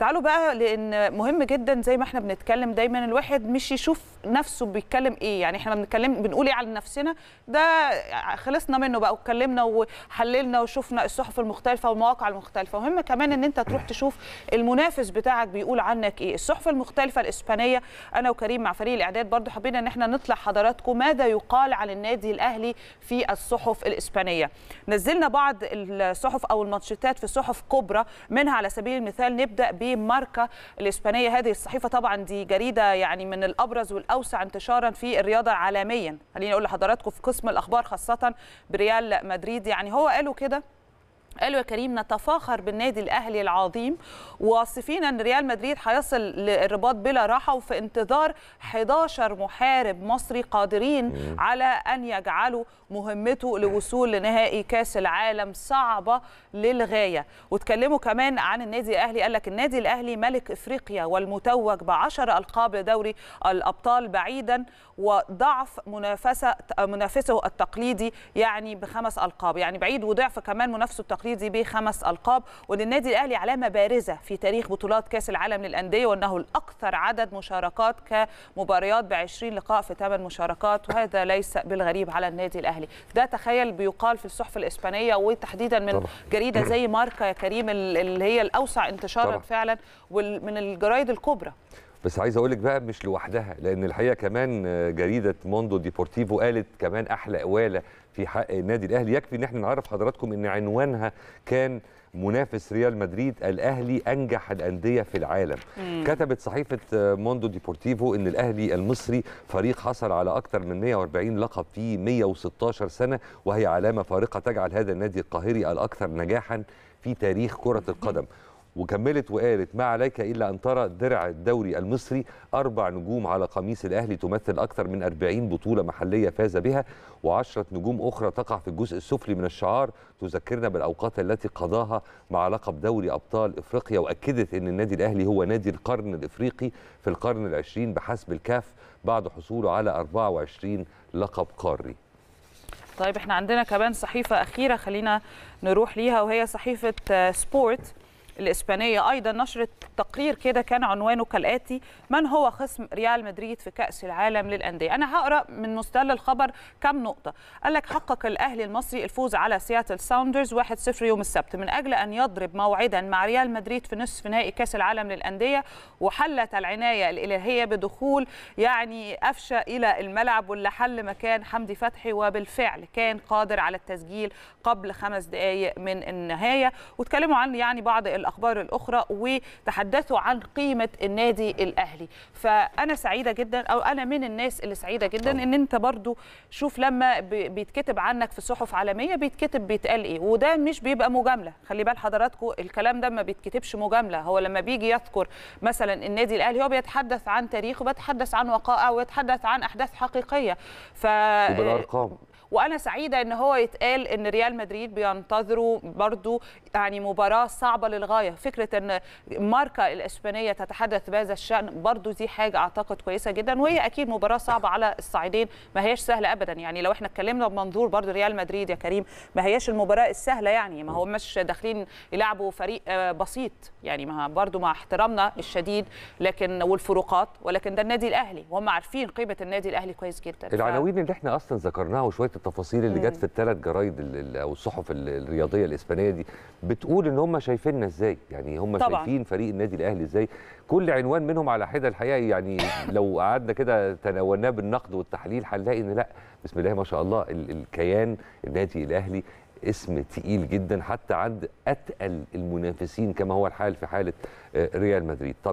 تعالوا بقى لان مهم جدا زي ما احنا بنتكلم دايما الواحد مش يشوف نفسه بيتكلم ايه يعني احنا بنتكلم بنقول ايه عن نفسنا ده خلصنا منه بقى واتكلمنا وحللنا وشفنا الصحف المختلفه والمواقع المختلفه مهم كمان ان انت تروح تشوف المنافس بتاعك بيقول عنك ايه الصحف المختلفه الاسبانيه انا وكريم مع فريق الاعداد برضو حبينا ان احنا نطلع حضراتكم ماذا يقال عن النادي الاهلي في الصحف الاسبانيه نزلنا بعض الصحف او المنشطات في صحف كبرى منها على سبيل المثال نبدا ب ماركا الإسبانية هذه الصحيفة طبعا دي جريدة يعني من الأبرز والأوسع انتشارا في الرياضة عالميا خليني أقول لحضراتكم في قسم الأخبار خاصة بريال مدريد يعني هو قالوا كده قالوا يا كريم نتفاخر بالنادي الاهلي العظيم واصفين ان ريال مدريد هيصل للرباط بلا راحه وفي انتظار 11 محارب مصري قادرين على ان يجعلوا مهمته لوصول لنهائي كاس العالم صعبه للغايه واتكلموا كمان عن النادي الاهلي قال لك النادي الاهلي ملك افريقيا والمتوج ب 10 القاب لدوري الابطال بعيدا وضعف منافسه منافسه التقليدي يعني بخمس القاب يعني بعيد وضعف كمان منافسه التقليدي التقليدي بخمس ألقاب وللنادي الأهلي علامة بارزة في تاريخ بطولات كأس العالم للأندية وأنه الأكثر عدد مشاركات كمباريات ب 20 لقاء في 8 مشاركات وهذا ليس بالغريب على النادي الأهلي ده تخيل بيقال في الصحف الإسبانية وتحديدا من طبعا. جريدة زي ماركا يا كريم اللي هي الأوسع انتشارا طبعا. فعلا ومن الجرايد الكبرى بس عايز اقول لك بقى مش لوحدها لان الحقيقه كمان جريده موندو ديبورتيفو قالت كمان احلى قواله في حق النادي الاهلي يكفي ان احنا نعرف حضراتكم ان عنوانها كان منافس ريال مدريد الاهلي انجح الانديه في العالم مم. كتبت صحيفه موندو ديبورتيفو ان الاهلي المصري فريق حصل على اكثر من 140 لقب في 116 سنه وهي علامه فارقه تجعل هذا النادي القاهري الاكثر نجاحا في تاريخ كره القدم وكملت وقالت ما عليك إلا أن ترى درع الدوري المصري أربع نجوم على قميص الأهلي تمثل أكثر من 40 بطولة محلية فاز بها وعشرة نجوم أخرى تقع في الجزء السفلي من الشعار تذكرنا بالأوقات التي قضاها مع لقب دوري أبطال إفريقيا وأكدت أن النادي الأهلي هو نادي القرن الإفريقي في القرن العشرين بحسب الكاف بعد حصوله على 24 لقب قاري طيب احنا عندنا كمان صحيفة أخيرة خلينا نروح ليها وهي صحيفة آه، سبورت الإسبانية أيضا نشرت تقرير كده كان عنوانه كالآتي من هو خصم ريال مدريد في كأس العالم للأندية أنا هقرأ من مستهل الخبر كم نقطة قال لك حقق الأهلي المصري الفوز على سياتل ساوندرز 1-0 يوم السبت من أجل أن يضرب موعدا مع ريال مدريد في نصف نهائي كأس العالم للأندية وحلت العناية الإلهية بدخول يعني أفشى إلى الملعب واللي حل مكان حمدي فتحي وبالفعل كان قادر على التسجيل قبل خمس دقايق من النهاية واتكلموا عن يعني بعض الأخبار الأخرى وتحدثوا عن قيمة النادي الأهلي فأنا سعيدة جدا أو أنا من الناس اللي سعيدة جدا أن أنت برضو شوف لما بيتكتب عنك في صحف عالمية بيتكتب بيتقال إيه وده مش بيبقى مجاملة خلي بال حضراتكم الكلام ده ما بيتكتبش مجاملة هو لما بيجي يذكر مثلا النادي الأهلي هو بيتحدث عن تاريخه بيتحدث عن وقائع ويتحدث عن أحداث حقيقية ف... وبالأرقام وانا سعيده ان هو يتقال ان ريال مدريد بينتظروا برضو يعني مباراه صعبه للغايه للغايه فكره ان ماركا الاسبانيه تتحدث بهذا الشان برضو دي حاجه اعتقد كويسه جدا وهي اكيد مباراه صعبه على الصعيدين ما هياش سهله ابدا يعني لو احنا اتكلمنا بمنظور برضو ريال مدريد يا كريم ما هياش المباراه السهله يعني ما هو مش داخلين يلعبوا فريق آه، بسيط يعني ما برضو مع احترامنا الشديد لكن والفروقات ولكن ده النادي الاهلي وهم عارفين قيمه النادي الاهلي كويس جدا العناوين ف... اللي احنا اصلا ذكرناها وشويه التفاصيل اللي جت في الثلاث جرايد او الصحف الرياضيه الاسبانيه دي بتقول ان هم شايفيننا ازاي يعني هم طبعًا. شايفين فريق النادي الاهلي ازاي كل عنوان منهم على حده الحقيقه يعني لو قعدنا كده تناولناه بالنقد والتحليل هنلاقي ان لا بسم الله ما شاء الله الكيان النادي الاهلي اسم تقيل جدا حتى عند اتقل المنافسين كما هو الحال في حاله آه، ريال مدريد طب